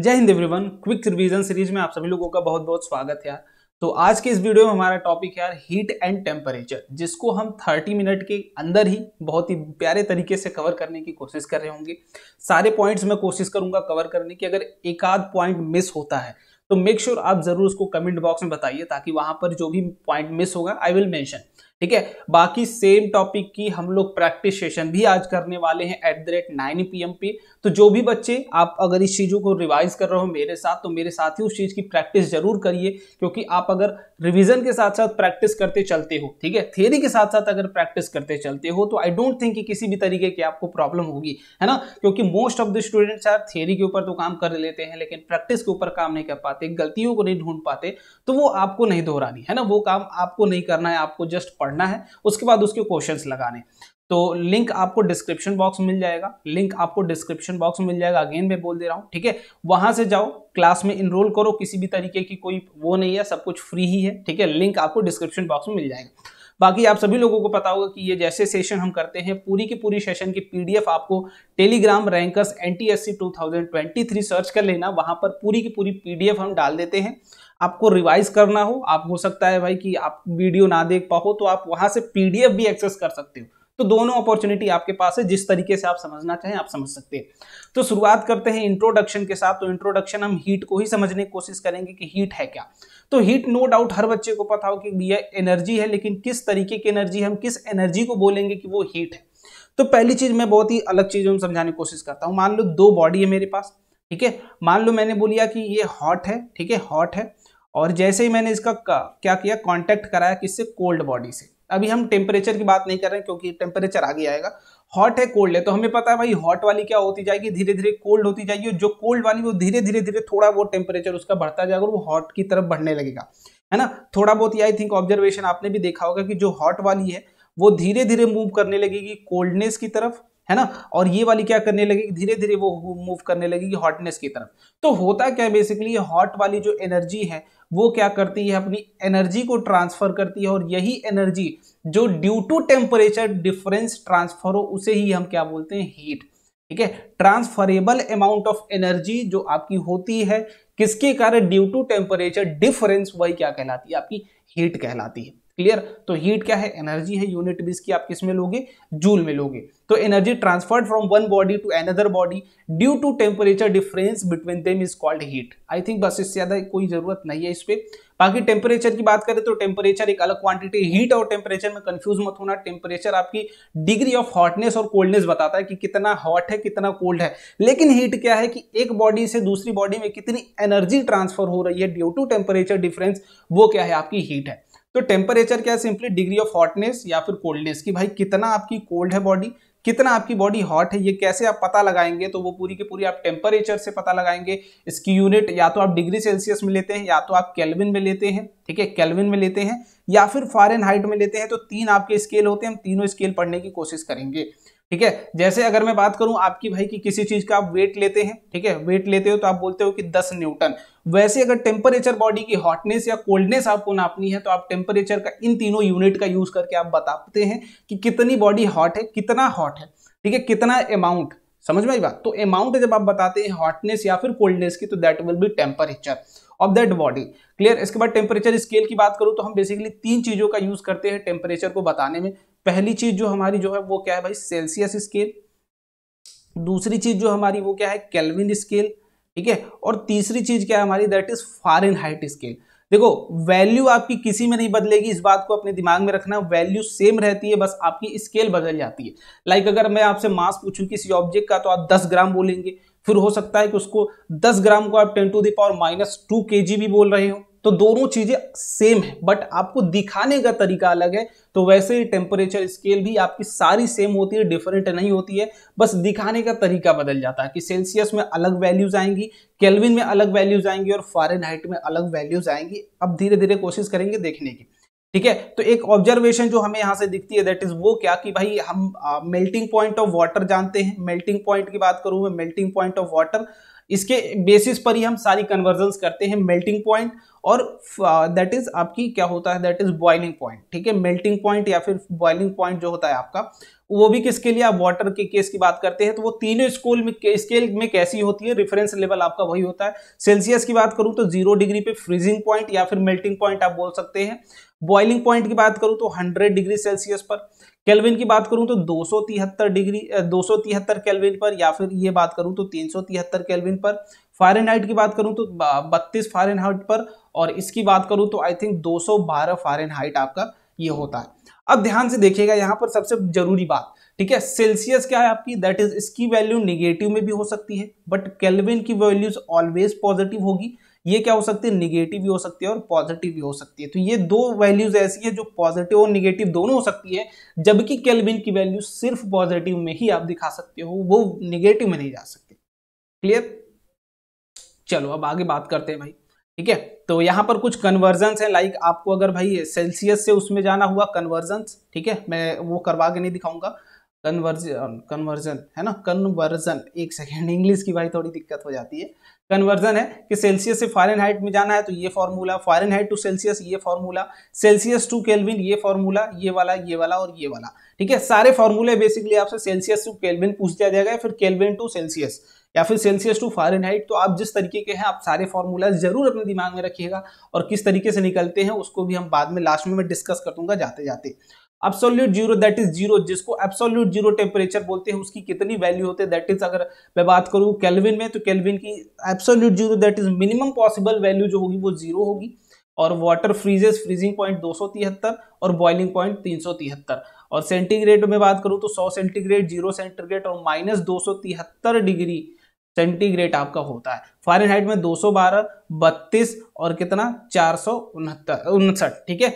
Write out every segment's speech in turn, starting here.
जय हिंद everyone quick revision series में आप सभी लोगों का बहुत बहुत स्वागत है यार तो आज के इस वीडियो में हमारा टॉपिक है यार हीट एंड टेम्परेचर जिसको हम 30 मिनट के अंदर ही बहुत ही प्यारे तरीके से कवर करने की कोशिश कर रहे होंगे सारे पॉइंट्स मैं कोशिश करूंगा कवर करने की अगर एक आध पॉइंट मिस होता है तो मेक श्योर sure आप जरूर उसको कमेंट बॉक्स में बताइए ताकि वहां पर जो भी पॉइंट मिस होगा आई विल मैंशन ठीक है बाकी सेम टॉपिक की हम लोग प्रैक्टिस सेशन भी आज करने वाले हैं at the rate nine PM पे तो जो भी बच्चे आप अगर इस चीज़ों को रिवाइज कर रहे हो मेरे साथ तो मेरे साथ ही उस चीज़ की प्रैक्टिस जरूर करिए क्योंकि आप अगर रिविजन के साथ साथ प्रैक्टिस करते चलते हो ठीक है थेरी के साथ साथ अगर प्रैक्टिस करते चलते हो तो आई डोंट थिंक कि किसी भी तरीके की आपको प्रॉब्लम होगी है ना क्योंकि मोस्ट ऑफ द स्टूडेंट्स यार थेरी के ऊपर तो काम कर लेते हैं लेकिन प्रैक्टिस के ऊपर काम नहीं कर पाते गलतियों को नहीं ढूंढ पाते तो वो आपको नहीं दोहरानी है ना वो काम आपको नहीं करना है आपको जस्ट पढ़ना है उसके बाद उसके क्वेश्चंस लगाने तो लिंक आपको डिस्क्रिप्शन बॉक्स मिल जाएगा लिंक आपको डिस्क्रिप्शन बॉक्स मिल जाएगा अगेन मैं बोल दे रहा हूँ ठीक है वहां से जाओ क्लास में इनरोल करो किसी भी तरीके की कोई वो नहीं है सब कुछ फ्री ही है ठीक है लिंक आपको डिस्क्रिप्शन बॉक्स में मिल जाएगा बाकी आप सभी लोगों को पता होगा कि ये जैसे सेशन हम करते हैं पूरी की पूरी सेशन की पीडीएफ आपको टेलीग्राम रैंकर्स एनटीएससी 2023 सर्च कर लेना वहां पर पूरी की पूरी पीडीएफ हम डाल देते हैं आपको रिवाइज करना हो आप हो सकता है भाई कि आप वीडियो ना देख पाओ तो आप वहां से पीडीएफ भी एक्सेस कर सकते हो तो दोनों अपॉर्चुनिटी आपके पास है जिस तरीके से आप समझना चाहें आप समझ सकते हैं तो शुरुआत करते हैं इंट्रोडक्शन के साथ तो इंट्रोडक्शन हम हीट को ही समझने की कोशिश करेंगे कि हीट है क्या तो हीट नो डाउट हर बच्चे को पता हो कि यह एनर्जी है लेकिन किस तरीके की एनर्जी हम किस एनर्जी को बोलेंगे कि वो हीट है तो पहली चीज मैं बहुत ही अलग चीजों में समझाने की कोशिश करता हूँ मान लो दो बॉडी है मेरे पास ठीक है मान लो मैंने बोलिया कि ये हॉट है ठीक है हॉट है और जैसे ही मैंने इसका क्या किया कॉन्टैक्ट कराया किससे कोल्ड बॉडी से अभी हम टेम्परेचर की बात नहीं कर रहे हैं क्योंकि टेम्परेचर आगे आएगा हॉट है कोल्ड है तो हमें पता है भाई हॉट वाली क्या होती जाएगी धीरे धीरे कोल्ड होती जाएगी जो कोल्ड वाली वो धीरे धीरे धीरे थोड़ा बहुत टेम्परेचर उसका बढ़ता जाएगा और वो हॉट की तरफ बढ़ने लगेगा है ना थोड़ा बहुत ये आई थिंक ऑब्जर्वेशन आपने भी देखा होगा कि जो हॉट वाली है वो धीरे धीरे मूव करने लगेगी कोल्डनेस की तरफ है ना और ये वाली क्या करने लगेगी धीरे धीरे वो मूव करने लगेगी हॉटनेस की तरफ तो होता क्या है बेसिकली हॉट वाली जो एनर्जी है वो क्या करती है अपनी एनर्जी को ट्रांसफर करती है और यही एनर्जी जो due to temperature difference transfer हो उसे ही हम क्या बोलते हैं हीट ठीक है ट्रांसफरेबल अमाउंट ऑफ एनर्जी जो आपकी होती है किसके कारण ड्यू टू टेम्परेचर डिफरेंस वही क्या कहलाती है आपकी हीट कहलाती है क्लियर तो हीट क्या है एनर्जी है यूनिट बीस की आप किस में लोगे जूल में लोगे तो energy transferred from one body to another body due to temperature difference between them is called heat I think बस इससे ज्यादा कोई जरूरत नहीं है इस पर बाकी टेम्परेचर की बात करें तो टेम्परेचर एक अलग क्वांटिटी हीट और टेम्परेचर में कंफ्यूज मत होना टेम्परेचर आपकी डिग्री ऑफ हॉटनेस और कोल्डनेस बताता है कि कितना हॉट है कितना कोल्ड है लेकिन हीट क्या है कि एक बॉडी से दूसरी बॉडी में कितनी एनर्जी ट्रांसफर हो रही है ड्यू टू टेम्परेचर डिफरेंस वो क्या है आपकी हीट है तो टेम्परेचर क्या है सिंपली डिग्री ऑफ हॉटनेस या फिर कोल्डनेस की भाई कितना आपकी कोल्ड है बॉडी कितना आपकी बॉडी हॉट है ये कैसे आप पता लगाएंगे तो वो पूरी की पूरी आप टेम्परेचर से पता लगाएंगे इसकी यूनिट या तो आप डिग्री सेल्सियस में लेते हैं या तो आप केल्विन में लेते हैं ठीक है केल्विन में लेते हैं या फिर फॉरन हाइट में लेते हैं तो तीन आपके स्केल होते हैं हम तीनों स्केल पढ़ने की कोशिश करेंगे ठीक है जैसे अगर मैं बात करूं आपकी भाई की किसी चीज का आप वेट लेते हैं ठीक है वेट लेते हो तो आप बोलते हो कि 10 न्यूटन वैसे अगर टेम्परेचर बॉडी की हॉटनेस या कोल्डनेस आपको नापनी है तो आप टेम्परेचर का इन तीनों यूनिट का यूज करके आप बताते हैं कि कितनी बॉडी हॉट है कितना हॉट है ठीक है कितना अमाउंट समझ में आई बात तो अमाउंट जब आप बताते हैं हॉटनेस या फिर कोल्डनेस की तो that will be temperature of that body clear इसके बाद टेम्परेचर स्केल की बात करूँ तो हम बेसिकली तीन चीज़ों का यूज़ करते हैं टेम्परेचर को बताने में पहली चीज़ जो हमारी जो है वो क्या है भाई सेल्सियस स्केल दूसरी चीज़ जो हमारी वो क्या है कैलविन स्केल ठीक है और तीसरी चीज़ क्या है हमारी that is Fahrenheit scale देखो वैल्यू आपकी किसी में नहीं बदलेगी इस बात को अपने दिमाग में रखना वैल्यू सेम रहती है बस आपकी स्केल बदल जाती है लाइक like अगर मैं आपसे मास पूछूं किसी ऑब्जेक्ट का तो आप 10 ग्राम बोलेंगे फिर हो सकता है कि उसको 10 ग्राम को आप ten to the power minus two के भी बोल रहे हो तो दोनों चीजें सेम है बट आपको दिखाने का तरीका अलग है तो वैसे ही टेम्परेचर स्केल भी आपकी सारी सेम होती है डिफरेंट नहीं होती है बस दिखाने का तरीका बदल जाता है कि सेल्सियस में अलग वैल्यूज आएंगी केल्विन में अलग वैल्यूज आएंगी और फॉरन में अलग वैल्यूज आएंगी अब धीरे धीरे कोशिश करेंगे देखने की ठीक है तो एक ऑब्जर्वेशन जो हमें यहाँ से दिखती है दैट इज वो क्या कि भाई हम मेल्टिंग पॉइंट ऑफ वाटर जानते हैं मेल्टिंग पॉइंट की बात करूँ मैं मेल्टिंग पॉइंट ऑफ वाटर इसके बेसिस पर ही हम सारी कन्वर्जन करते हैं मेल्टिंग पॉइंट और दैट uh, इज आपकी क्या होता है दैट इज बॉइलिंग पॉइंट ठीक है मेल्टिंग पॉइंट या फिर बॉइलिंग पॉइंट जो होता है आपका वो भी किसके लिए आप वाटर के केस की बात करते हैं तो वो तीनों स्कूल में स्केल में कैसी होती है रेफरेंस लेवल आपका वही होता है सेल्सियस की बात करूं तो जीरो डिग्री पे फ्रीजिंग पॉइंट या फिर मेल्टिंग पॉइंट आप बोल सकते हैं बॉइलिंग पॉइंट की बात करूं तो हंड्रेड डिग्री सेल्सियस पर केल्विन की बात करूं तो दो डिग्री दो केल्विन पर या फिर ये बात करूं तो 373 केल्विन पर फारेनहाइट की बात करूं तो 32 फारेनहाइट पर और इसकी बात करूं तो आई थिंक 212 फारेनहाइट आपका ये होता है अब ध्यान से देखिएगा यहाँ पर सबसे जरूरी बात ठीक है सेल्सियस क्या है आपकी दैट इज इसकी वैल्यू निगेटिव में भी हो सकती है बट केल्विन की वैल्यूज ऑलवेज पॉजिटिव होगी ये क्या हो सकती है निगेटिव भी हो सकती है और पॉजिटिव भी हो सकती है तो ये दो वैल्यूज ऐसी है जो पॉजिटिव और निगेटिव दोनों हो सकती है जबकि केल्विन की वैल्यू सिर्फ पॉजिटिव में ही आप दिखा सकते हो वो निगेटिव में नहीं जा सकते क्लियर चलो अब आगे बात करते हैं भाई ठीक है तो यहाँ पर कुछ कन्वर्जन है लाइक आपको अगर भाई सेल्सियस से उसमें जाना हुआ कन्वर्जन ठीक है मैं वो करवा के नहीं दिखाऊंगा कन्वर्जन कन्वर्जन है ना कन्वर्जन एक सेकेंड इंग्लिश की भाई थोड़ी दिक्कत हो जाती है कन्वर्जन है कि सेल्सियस से फॉरन में जाना है तो ये फॉर्मूला फारेनहाइट टू सेल्सियस ये फॉर्मूला सेल्सियस टू केल्विन ये फॉर्मूला ये वाला ये वाला और ये वाला ठीक है सारे फॉर्मूले बेसिकली आपसे सेल्सियस टू केल्विन पूछ दिया जाएगा फिर केल्विन टू सेल्सियस या फिर सेल्सियस टू फॉरन तो आप जिस तरीके के हैं आप सारे फॉर्मूला जरूर अपने दिमाग में रखिएगा और किस तरीके से निकलते हैं उसको भी हम बाद में लास्ट में मैं डिस्कस कर दूंगा जाते जाते absolute zero that is zero जिसको एब्सोल्यूट जीरो टेम्परेचर बोलते हैं उसकी कितनी वैल्यू होते हैं दैट इज अगर मैं बात करूँ कैलविन में तो कैलविन की absolute zero that is minimum possible value जो होगी वो जीरो होगी और वाटर फ्रीजेस फ्रीजिंग पॉइंट दो और बॉइलिंग पॉइंट तीन और सेंटीग्रेड में बात करूँ तो सौ सेंटीग्रेड जीरो सेंटीग्रेड और माइनस डिग्री सेंटीग्रेड आपका होता है फॉरन में 212, 32 और कितना चार सौ ठीक है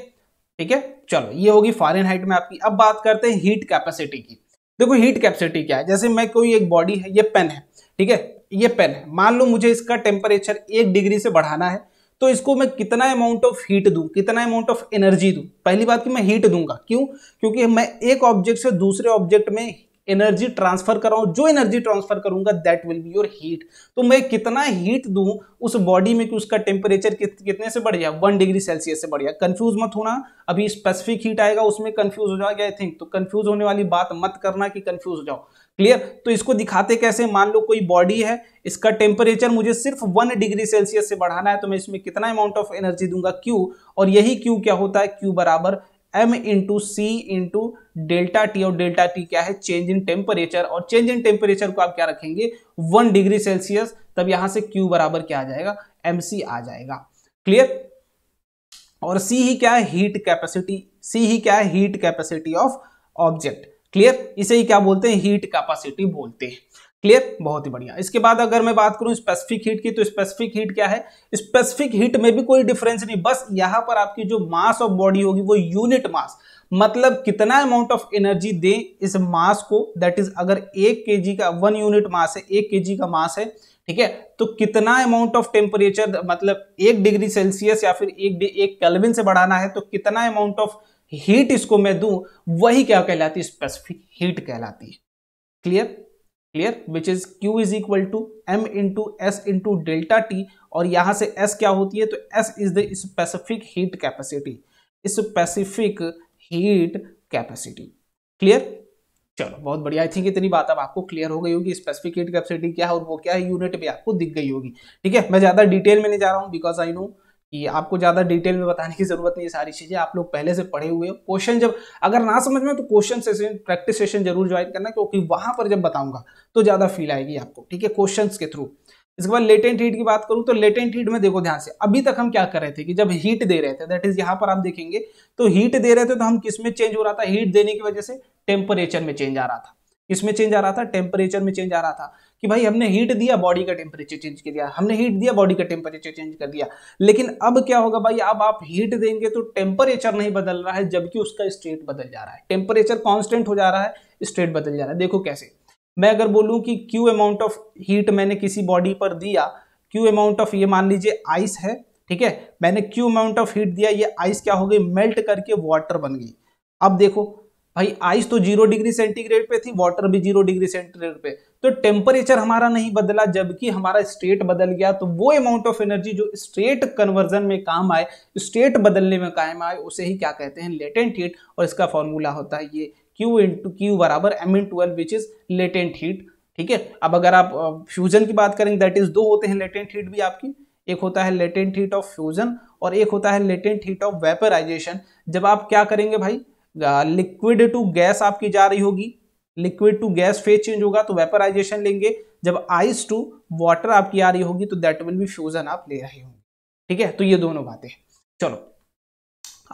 ठीक है चलो ये होगी फॉरन हाइट में आपकी अब बात करते हैं हीट कैपेसिटी की देखो हीट कैपेसिटी क्या है जैसे मैं कोई एक बॉडी है ये पेन है ठीक है ये पेन है मान लो मुझे इसका टेम्परेचर एक डिग्री से बढ़ाना है तो इसको मैं कितना अमाउंट ऑफ हीट दूं कितना अमाउंट ऑफ एनर्जी दूं पहली बात कि मैं हीट दूंगा क्यों क्योंकि मैं एक ऑब्जेक्ट से दूसरे ऑब्जेक्ट में एनर्जी ट्रांसफर कर रहा हूं जो एनर्जी ट्रांसफर करूंगा that will be your heat तो मैं कितना हीट दूं उस बॉडी में कि उसका टेम्परेचर कित, कितने से बढ़ गया वन डिग्री सेल्सियस से बढ़ गया कंफ्यूज मत होना अभी स्पेसिफिक हीट आएगा उसमें कंफ्यूज हो जाएगा आई थिंक तो कंफ्यूज होने वाली बात मत करना कि कंफ्यूज हो जाओ क्लियर तो इसको दिखाते कैसे मान लो कोई बॉडी है इसका टेम्परेचर मुझे सिर्फ वन डिग्री सेल्सियस से बढ़ाना है तो मैं इसमें कितना अमाउंट ऑफ एनर्जी दूंगा क्यू और यही क्यू क्या होता है क्यू बराबर M into C into delta T और डेल्टा टी क्या है चेंज इन टेम्परेचर और चेंज इन टेम्परेचर को आप क्या रखेंगे वन डिग्री सेल्सियस तब यहां से क्यू बराबर क्या आ जाएगा एम आ जाएगा क्लियर और सी ही क्या है हीट कैपेसिटी सी ही क्या है heat capacity of object clear इसे ही क्या बोलते हैं हीट कैपेसिटी बोलते हैं क्लियर बहुत ही बढ़िया इसके बाद अगर मैं बात करूं स्पेसिफिक हीट की तो स्पेसिफिक हीट क्या है स्पेसिफिक हीट में भी कोई डिफरेंस नहीं बस यहां पर आपकी जो मास ऑफ बॉडी होगी वो यूनिट मास मतलब कितना अमाउंट ऑफ एनर्जी दें इस मास को दैट इज अगर एक के का वन यूनिट मास है एक के का मास है ठीक है तो कितना अमाउंट ऑफ टेम्परेचर मतलब एक डिग्री सेल्सियस या फिर एक एक कैलविन से बढ़ाना है तो कितना अमाउंट ऑफ हीट इसको मैं दूं वही क्या कहलाती है स्पेसिफिक हीट कहलाती है clear clear which is Q is equal to M into S into delta T और यहां से S क्या होती है तो S is the specific heat capacity specific heat capacity clear चलो बहुत बढ़िया आई थिंक इतनी बात अब आपको क्लियर हो गई होगी स्पेसिफिक हीट कैपेसिटी क्या है और वो क्या है यूनिट भी आपको दिख गई होगी ठीक है मैं ज़्यादा डिटेल में नहीं जा रहा हूँ बिकॉज आई नो कि आपको ज़्यादा डिटेल में बताने की ज़रूरत नहीं है सारी चीज़ें आप लोग पहले से पढ़े हुए हो क्वेश्चन जब अगर ना समझ में तो क्वेश्चन सेशन प्रैक्टिस सेशन जरूर ज्वाइन करना क्योंकि वहां पर जब बताऊंगा तो ज़्यादा फील आएगी आपको ठीक है क्वेश्चन के थ्रू इसके बाद लेटेंट हीट की बात करूं तो लेटेंट हीट में देखो ध्यान से अभी तक हम क्या कर रहे थे कि जब हीट दे रहे थे दैट इज यहाँ पर आप देखेंगे तो हीट दे रहे थे तो हम किस में चेंज हो रहा था हीट देने की वजह से टेम्परेचर में चेंज आ रहा था किसमें चेंज आ रहा था टेम्परेचर में चेंज आ रहा था कि भाई हमने हीट दिया बॉडी का टेम्परेचर चेंज कर दिया हमने हीट दिया बॉडी का टेम्परेचर चेंज कर दिया लेकिन अब क्या होगा भाई अब आप हीट देंगे तो टेम्परेचर नहीं बदल रहा है जबकि उसका स्टेट बदल जा रहा है टेम्परेचर कॉन्स्टेंट हो जा रहा है स्टेट बदल जा रहा है देखो कैसे मैं अगर बोलूं कि क्यू अमाउंट ऑफ हीट मैंने किसी बॉडी पर दिया क्यू अमाउंट ऑफ ये मान लीजिए आइस है ठीक है मैंने क्यू अमाउंट ऑफ हीट दिया ये आइस क्या हो गई मेल्ट करके वाटर बन गई अब देखो भाई आइस तो जीरो डिग्री सेंटीग्रेड पे थी वाटर भी जीरो डिग्री सेंटीग्रेड पे तो टेम्परेचर हमारा नहीं बदला जबकि हमारा स्टेट बदल गया तो वो अमाउंट ऑफ एनर्जी जो स्टेट कन्वर्जन में काम आए स्टेट बदलने में काम आए उसे ही क्या कहते हैं लेटेंट हीट और इसका फॉर्मूला होता है ये Q इंटू क्यू बराबर M in twelve which is latent heat ठीक है अब अगर आप फ्यूजन की बात करेंगे दैट इज दो होते हैं लेटेंट हीट भी आपकी एक होता है लेटेंट हीट ऑफ फ्यूजन और एक होता है लेटेंट हीट ऑफ वेपराइजेशन जब आप क्या करेंगे भाई लिक्विड टू गैस आपकी जा रही होगी liquid to gas phase change होगा तो वेपराइजेशन लेंगे जब आइस टू वाटर आपकी आ रही होगी तो दैट विल बी फ्यूजन आप ले रहे होंगे ठीक है तो ये दोनों बातें चलो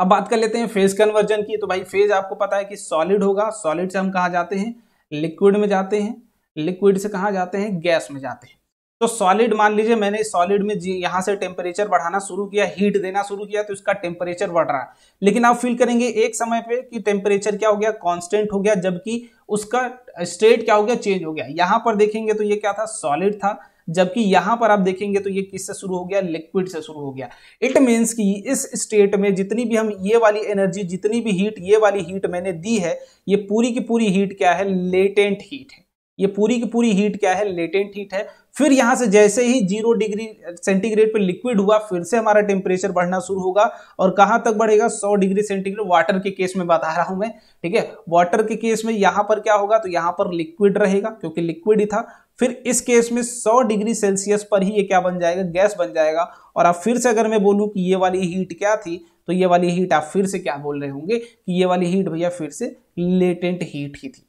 अब बात कर लेते हैं फेज कन्वर्जन की तो भाई फेज आपको पता है कि सॉलिड होगा सॉलिड से हम कहाँ जाते हैं लिक्विड में जाते हैं लिक्विड से कहाँ जाते हैं गैस में जाते हैं तो सॉलिड मान लीजिए मैंने सॉलिड में जी यहाँ से टेम्परेचर बढ़ाना शुरू किया हीट देना शुरू किया तो इसका टेम्परेचर बढ़ रहा है लेकिन आप फील करेंगे एक समय पे कि टेम्परेचर क्या हो गया कांस्टेंट हो गया जबकि उसका स्टेट क्या हो गया चेंज हो गया यहाँ पर देखेंगे तो ये क्या था सॉलिड था जबकि यहां पर आप देखेंगे तो ये किससे शुरू हो गया लिक्विड से शुरू हो गया इट मीन्स कि इस स्टेट में जितनी भी हम ये वाली एनर्जी जितनी भी हीट ये वाली हीट मैंने दी है ये पूरी की पूरी हीट क्या है लेटेंट हीट है ये पूरी की पूरी हीट क्या है लेटेंट हीट है फिर यहां से जैसे ही जीरो डिग्री सेंटीग्रेड पर लिक्विड हुआ फिर से हमारा टेम्परेचर बढ़ना शुरू होगा और कहां तक बढ़ेगा 100 डिग्री सेंटीग्रेड वाटर के केस में बता रहा हूं मैं ठीक है वाटर के केस में यहां पर क्या होगा तो यहां पर लिक्विड रहेगा क्योंकि लिक्विड ही था फिर इस केस में 100 डिग्री सेल्सियस पर ही ये क्या बन जाएगा गैस बन जाएगा और आप फिर से अगर मैं बोलूं कि ये वाली हीट क्या थी तो ये वाली हीट आप फिर से क्या बोल रहे होंगे कि ये वाली हीट भैया फिर से लेटेंट हीट ही थी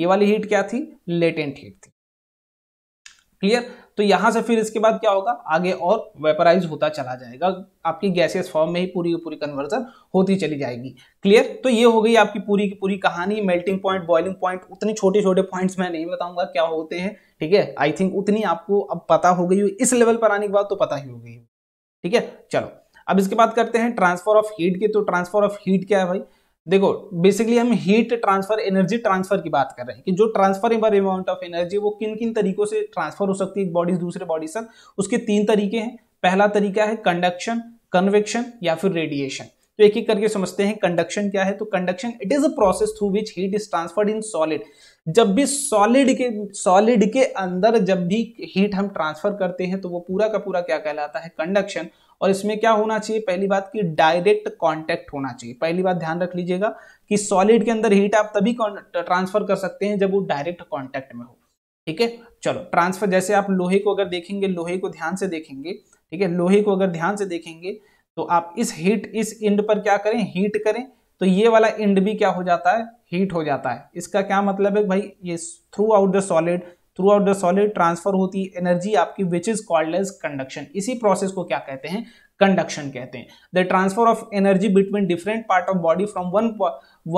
ये वाली हीट क्या थी लेटेंट हीट थी क्लियर तो यहाँ से फिर इसके बाद क्या होगा आगे और वेपराइज होता चला जाएगा आपकी गैसियस फॉर्म में ही पूरी की पूरी कन्वर्जन होती चली जाएगी क्लियर तो ये हो गई आपकी पूरी की पूरी कहानी मेल्टिंग पॉइंट बॉइलिंग पॉइंट उतने छोटे छोटे पॉइंट्स मैं नहीं बताऊंगा क्या होते हैं ठीक है आई थिंक उतनी आपको अब पता हो गई इस लेवल पर आने के बाद तो पता ही हो गई ठीक है चलो अब इसके बाद करते हैं ट्रांसफर ऑफ हीट के तो ट्रांसफर ऑफ हीट क्या है भाई देखो बेसिकली हम हीट ट्रांसफर एनर्जी ट्रांसफर की बात कर रहे हैं कि जो ट्रांसफरेबल अमाउंट ऑफ एनर्जी वो किन किन तरीकों से ट्रांसफर हो सकती है एक बॉडी दूसरे बॉडी से उसके तीन तरीके हैं पहला तरीका है कंडक्शन कन्वेक्शन या फिर रेडिएशन तो एक एक करके समझते हैं कंडक्शन क्या है तो conduction it is a process through which heat is transferred in solid जब भी सॉलिड के सॉलिड के अंदर जब भी हीट हम ट्रांसफर करते हैं तो वो पूरा का पूरा क्या कहलाता है कंडक्शन और इसमें क्या होना चाहिए पहली बात कि डायरेक्ट कांटेक्ट होना चाहिए पहली बात ध्यान रख लीजिएगा कि सॉलिड के अंदर हीट आप तभी ट्रांसफर कर सकते हैं जब वो डायरेक्ट कांटेक्ट में हो ठीक है चलो ट्रांसफर जैसे आप लोहे को अगर देखेंगे लोहे को ध्यान से देखेंगे ठीक है लोहे को अगर ध्यान से देखेंगे तो आप इस हीट इस इंड पर क्या करें हीट करें तो ये वाला इंड भी क्या हो जाता है हीट हो जाता है इसका क्या मतलब है भाई ये throughout the solid throughout the solid transfer होती है एनर्जी आपकी which is called as conduction इसी प्रोसेस को क्या कहते हैं कंडक्शन कहते हैं the transfer of energy between different part of body from one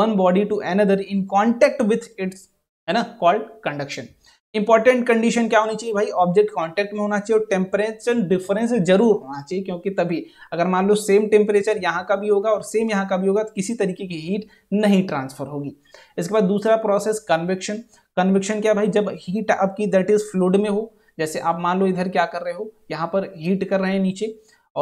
one body to another in contact with its है ना कॉल्ड कंडक्शन इंपॉर्टेंट कंडीशन क्या होनी चाहिए भाई ऑब्जेक्ट कॉन्टेक्ट में होना चाहिए और टेम्परेचर डिफरेंस जरूर होना चाहिए क्योंकि तभी अगर मान लो सेम टेम्परेचर यहाँ का भी होगा और सेम यहाँ का भी होगा तो किसी तरीके की हीट नहीं ट्रांसफर होगी इसके बाद दूसरा प्रोसेस कन्वेक्शन कन्विक्शन क्या भाई जब हीट आपकी दैट इज फ्लूड में हो जैसे आप मान लो इधर क्या कर रहे हो यहाँ पर हीट कर रहे हैं नीचे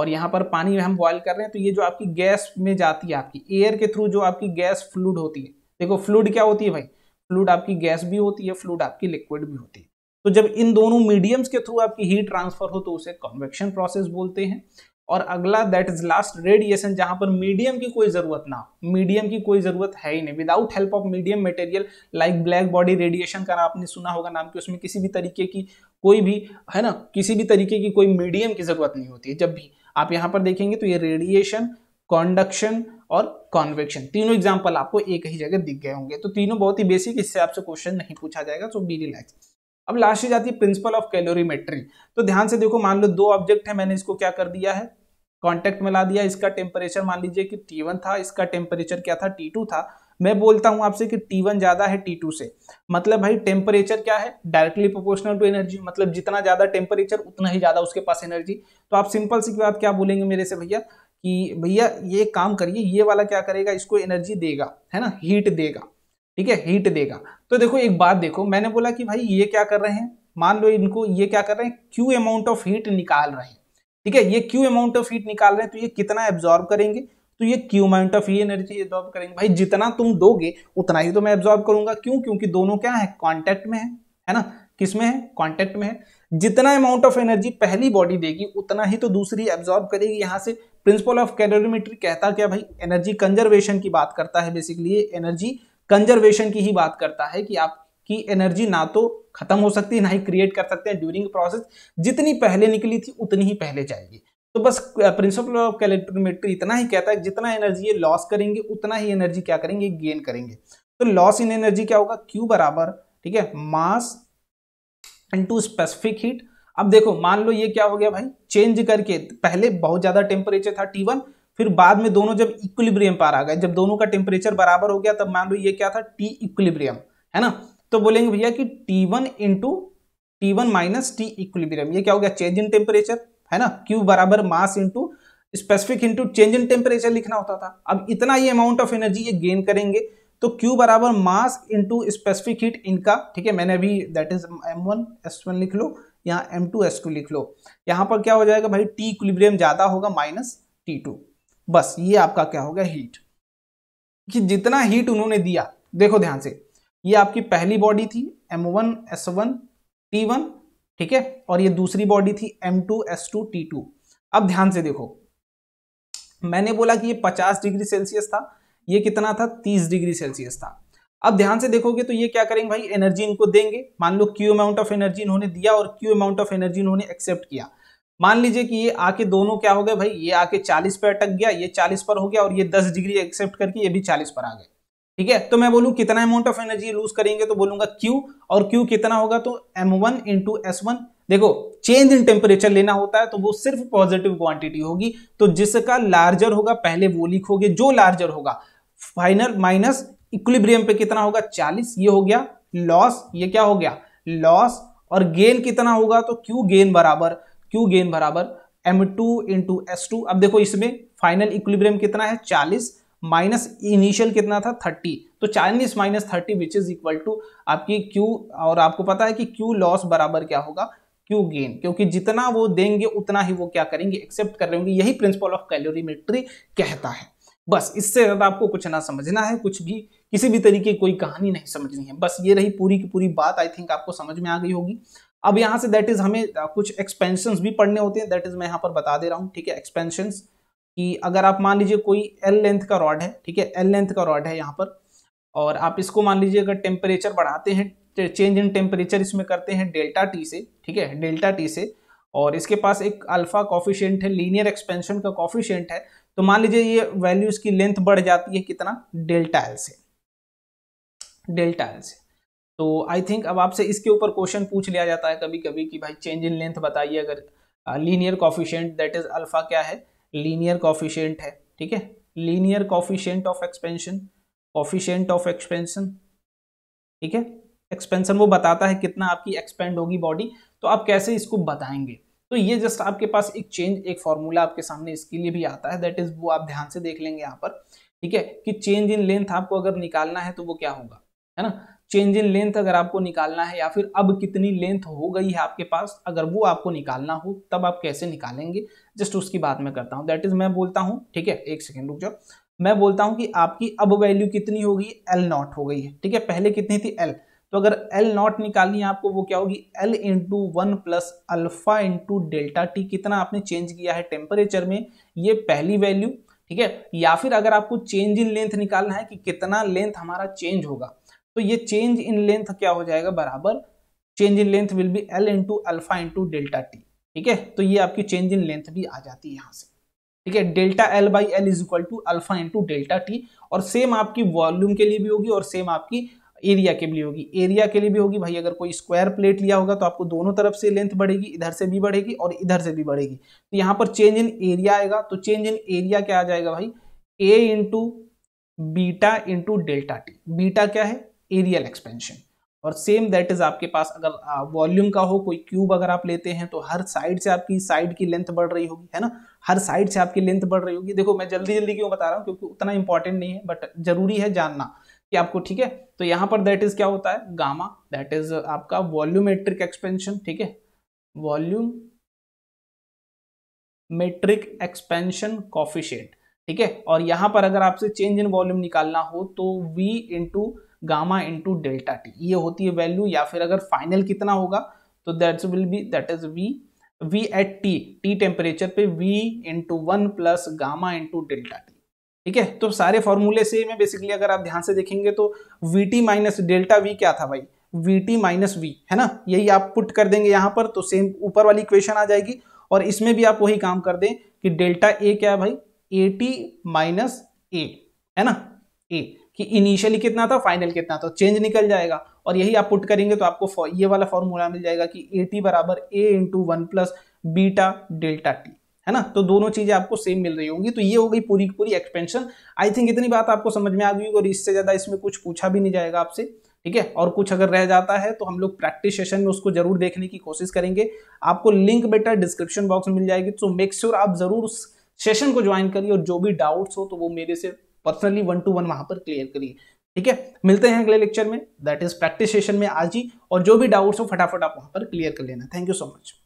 और यहाँ पर पानी में हम बॉयल कर रहे हैं तो ये जो आपकी गैस में जाती है आपकी एयर के थ्रू जो आपकी गैस फ्लूड होती है देखो फ्लूड क्या होती है भाई फ्लूड आपकी गैस भी होती है फ्लूड आपकी लिक्विड भी होती है तो जब इन दोनों मीडियम्स के थ्रू आपकी हीट ट्रांसफर हो तो उसे कन्वेक्शन प्रोसेस बोलते हैं और अगला दैट इज लास्ट रेडिएशन जहां पर मीडियम की कोई जरूरत ना मीडियम की कोई जरूरत है ही नहीं without help of medium material like black body radiation का आपने सुना होगा नाम कि उसमें किसी भी तरीके की कोई भी है ना किसी भी तरीके की कोई मीडियम की जरूरत नहीं होती है जब भी आप यहाँ पर देखेंगे तो ये रेडिएशन कॉन्डक्शन और कॉन्वेक्शन तीनों एग्जाम्पल आपको एक ही जगह दिख गए होंगे तो तीनों बहुत ही बेसिक इससे आपसे क्वेश्चन नहीं पूछा जाएगा सो बी रिलैक्स अब लास्ट जाती है प्रिंसिपल ऑफ कैलोरीमेट्री तो ध्यान से देखो मान लो दो ऑब्जेक्ट है मैंने इसको क्या कर दिया है कॉन्टेक्ट में ला दिया इसका टेम्परेचर मान लीजिए कि टी वन था इसका टेम्परेचर क्या था टी टू था मैं बोलता हूं आपसे कि टी वन ज्यादा है टी टू से मतलब भाई टेम्परेचर क्या है डायरेक्टली प्रोपोर्शनल टू एनर्जी मतलब जितना ज्यादा टेम्परेचर उतना ही ज्यादा उसके पास एनर्जी तो आप सिंपल सी बात क्या बोलेंगे मेरे से भैया कि भैया ये काम करिए ये वाला क्या करेगा इसको एनर्जी देगा है ना हीट देगा ठीक है हीट देगा तो देखो एक बात देखो मैंने बोला कि भाई ये क्या कर रहे हैं मान लो इनको ये क्या कर रहे हैं क्यू अमाउंट ऑफ हीट निकाल रहे हैं ठीक है ये क्यू अमाउंट ऑफ हीट निकाल रहे हैं तो ये कितना एब्जॉर्ब करेंगे तो ये क्यू अमाउंट ऑफ ही एनर्जी एब्जॉर्ब करेंगे भाई जितना तुम दोगे उतना ही तो मैं एब्जॉर्ब करूंगा क्यों क्योंकि दोनों क्या है कॉन्टेक्ट में है है ना किस में है कॉन्टेक्ट में है जितना अमाउंट ऑफ एनर्जी पहली बॉडी देगी उतना ही तो दूसरी एब्जॉर्ब करेगी यहाँ से प्रिंसिपल ऑफ कैलोरीमेट्री कहता क्या भाई एनर्जी कंजर्वेशन की बात करता है बेसिकली एनर्जी कंजर्वेशन की ही बात करता है कि आपकी एनर्जी ना तो खत्म हो सकती है ना ही क्रिएट कर सकते हैं ड्यूरिंग प्रोसेस जितनी पहले निकली थी उतनी ही पहले जाएगी तो बस प्रिंसिपल ऑफ कैलेक्ट्रोमेट्री इतना ही कहता है जितना एनर्जी ये लॉस करेंगे उतना ही एनर्जी क्या करेंगे गेन करेंगे तो लॉस इन एनर्जी क्या होगा क्यू बराबर ठीक है मास इनटू स्पेसिफिक हीट अब देखो मान लो ये क्या हो गया भाई चेंज करके पहले बहुत ज्यादा टेम्परेचर था टी वन फिर बाद में दोनों जब इक्विलिब्रियम पर आ गए जब दोनों का टेम्परेचर बराबर हो गया तब मान लो ये क्या था टी इक्विलिब्रियम है ना तो बोलेंगे भैया कि T one into T one minus T equilibrium ये क्या हो गया चेंज इन टेम्परेचर है ना क्यू बराबर mass into specific into change in temperature लिखना होता था अब इतना ही अमाउंट ऑफ एनर्जी ये गेन करेंगे तो Q बराबर मास इंटू स्पेसिफिक हीट इनका ठीक है मैंने अभी दैट इज M1 S1 लिख लो यहाँ M2 S2 लिख लो यहाँ पर क्या हो जाएगा भाई T इक्विलिब्रियम ज़्यादा होगा माइनस टी टू बस ये आपका क्या हो गया हीट कि जितना हीट उन्होंने दिया देखो ध्यान से ये आपकी पहली बॉडी थी M one S one T one ठीक है और ये दूसरी बॉडी थी M two S two T two अब ध्यान से देखो मैंने बोला कि ये पचास डिग्री सेल्सियस था ये कितना था तीस डिग्री सेल्सियस था अब ध्यान से देखोगे तो ये क्या करेंगे भाई एनर्जी इनको देंगे मान लो क्यू अमाउंट ऑफ एनर्जी इन्होंने दिया और क्यू अमाउंट ऑफ एनर्जी इन्होंने एक्सेप्ट किया मान लीजिए कि ये आके दोनों क्या हो गए भाई ये आके 40 पर अटक गया ये 40 पर हो गया और ये 10 डिग्री एक्सेप्ट करके ये भी 40 पर आ गए ठीक है तो मैं बोलूँ कितना अमाउंट ऑफ एनर्जी लूज करेंगे तो बोलूंगा क्यू और क्यू कितना होगा तो M one into S one देखो चेंज इन टेम्परेचर लेना होता है तो वो सिर्फ पॉजिटिव क्वांटिटी होगी तो जिसका लार्जर होगा पहले वो लिखोगे जो लार्जर होगा फाइनल माइनस इक्विब्रियम पे कितना होगा चालीस ये हो गया लॉस ये क्या हो गया लॉस और गेन कितना होगा तो क्यू गेन बराबर क्यू गेन बराबर M two into S two अब देखो इसमें फाइनल इक्विलिब्रियम कितना है चालीस माइनस इनिशियल कितना था थर्टी तो चालीस minus thirty which is equal to आपकी क्यू और आपको पता है कि क्यू लॉस बराबर क्या होगा क्यू गेन क्योंकि जितना वो देंगे उतना ही वो क्या करेंगे एक्सेप्ट कर रहे होंगे यही प्रिंसिपल ऑफ कैलोरीमेट्री कहता है बस इससे ज़्यादा आपको कुछ ना समझना है कुछ भी किसी भी तरीके कोई कहानी नहीं समझनी है बस ये रही पूरी की पूरी बात आई थिंक आपको समझ में आ गई होगी अब यहाँ से दैट इज हमें कुछ एक्सपेंशन भी पढ़ने होते हैं दैट इज मैं यहाँ पर बता दे रहा हूँ ठीक है एक्सपेंशन कि अगर आप मान लीजिए कोई एल लेंथ का रॉड है ठीक है एल लेंथ का रॉड है यहाँ पर और आप इसको मान लीजिए अगर टेम्परेचर बढ़ाते हैं चेंज इन टेम्परेचर इसमें करते हैं डेल्टा टी से ठीक है डेल्टा टी से और इसके पास एक अल्फा कॉफिशियंट है लीनियर एक्सपेंशन का कॉफिशेंट है तो मान लीजिए ये वैल्यू इसकी लेंथ बढ़ जाती है कितना डेल्टा एल से डेल्टा एल से तो आई थिंक अब आपसे इसके ऊपर क्वेश्चन पूछ लिया जाता है कभी कभी कि भाई चेंज इन लेंथ बताइए अगर linear coefficient that is alpha क्या है लीनियर कॉफिशेंट है ठीक है linear coefficient of expansion coefficient of expansion ठीक है एक्सपेंशन वो बताता है कितना आपकी एक्सपेंड होगी बॉडी तो आप कैसे इसको बताएंगे तो ये जस्ट आपके पास एक चेंज एक फॉर्मूला आपके सामने इसके लिए भी आता है दैट इज वो आप ध्यान से देख लेंगे यहाँ पर ठीक है कि चेंज इन लेंथ आपको अगर निकालना है तो वो क्या होगा है ना चेंज इन लेंथ अगर आपको निकालना है या फिर अब कितनी लेंथ हो गई है आपके पास अगर वो आपको निकालना हो तब आप कैसे निकालेंगे जस्ट उसकी बात मैं करता हूँ दैट इज मैं बोलता हूँ ठीक है एक सेकेंड रुक जाओ मैं बोलता हूँ कि आपकी अब वैल्यू कितनी होगी एल नॉट हो गई है ठीक है पहले कितनी थी एल तो अगर एल नॉट निकालनी है आपको वो क्या होगी L into one plus alpha into delta T कितना आपने चेंज किया है टेम्परेचर में ये पहली वैल्यू ठीक है या फिर अगर आपको चेंज इन लेंथ निकालना है कि कितना लेंथ हमारा चेंज होगा तो ये चेंज इन लेंथ क्या हो जाएगा बराबर change in length will be L into alpha into delta T ठीक है तो ये आपकी चेंज इन लेंथ भी आ जाती है यहाँ से ठीक है delta L by L is equal to alpha into delta T और सेम आपकी वॉल्यूम के लिए भी होगी और सेम आपकी एरिया के लिए होगी एरिया के लिए भी होगी भाई अगर कोई स्क्वायर प्लेट लिया होगा तो आपको दोनों तरफ से लेंथ बढ़ेगी इधर से भी बढ़ेगी और इधर से भी बढ़ेगी तो यहाँ पर चेंज इन एरिया आएगा तो चेंज इन एरिया क्या आ जाएगा भाई A into beta into delta T beta क्या है एरियल एक्सपेंशन और सेम दैट इज आपके पास अगर वॉल्यूम का हो कोई क्यूब अगर आप लेते हैं तो हर साइड से आपकी साइड की लेंथ बढ़ रही होगी है ना हर साइड से आपकी लेंथ बढ़ रही होगी देखो मैं जल्दी जल्दी क्यों बता रहा हूँ क्योंकि उतना इंपॉर्टेंट नहीं है बट जरूरी है जानना कि आपको ठीक है तो यहाँ पर दैट इज क्या होता है गामा दैट इज आपका वॉल्यूमेट्रिक एक्सपेंशन ठीक है वॉल्यूम मेट्रिक एक्सपेंशन कॉफिशेंट ठीक है और यहां पर अगर आपसे चेंज इन वॉल्यूम निकालना हो तो V into gamma into delta T ये होती है वैल्यू या फिर अगर फाइनल कितना होगा तो that's will be that is V V at T T temperature पे V into one plus gamma into delta T ठीक है तो सारे फॉर्मूले से मैं बेसिकली अगर आप ध्यान से देखेंगे तो V T minus delta V क्या था भाई वी टी माइनस वी है ना यही आप पुट कर देंगे यहाँ पर तो सेम ऊपर वाली इक्वेशन आ जाएगी और इसमें भी आप वही काम कर दें कि डेल्टा ए क्या है भाई ए टी माइनस ए है ना ए कि इनिशियली कितना था फाइनल कितना था चेंज निकल जाएगा और यही आप पुट करेंगे तो आपको ये वाला फॉर्मूला मिल जाएगा कि ए टी बराबर A into one plus beta delta T है ना तो दोनों चीजें आपको सेम मिल रही होंगी तो ये हो गई पूरी की पूरी एक्सपेंशन आई थिंक इतनी बात आपको समझ में आ गई और इससे ज्यादा इसमें कुछ पूछा भी नहीं जाएगा आपसे ठीक है और कुछ अगर रह जाता है तो हम लोग प्रैक्टिस सेशन में उसको जरूर देखने की कोशिश करेंगे आपको लिंक बेटा डिस्क्रिप्शन बॉक्स में मिल जाएगी तो मेक श्योर sure आप जरूर उस सेशन को ज्वाइन करिए और जो भी डाउट्स हो तो वो मेरे से पर्सनली वन टू वन वहां पर क्लियर करिए ठीक है मिलते हैं अगले लेक्चर में दैट इज प्रैक्टिस सेशन में आज ही और जो भी डाउट्स हो फटाफट आप वहां पर क्लियर कर लेना थैंक यू सो मच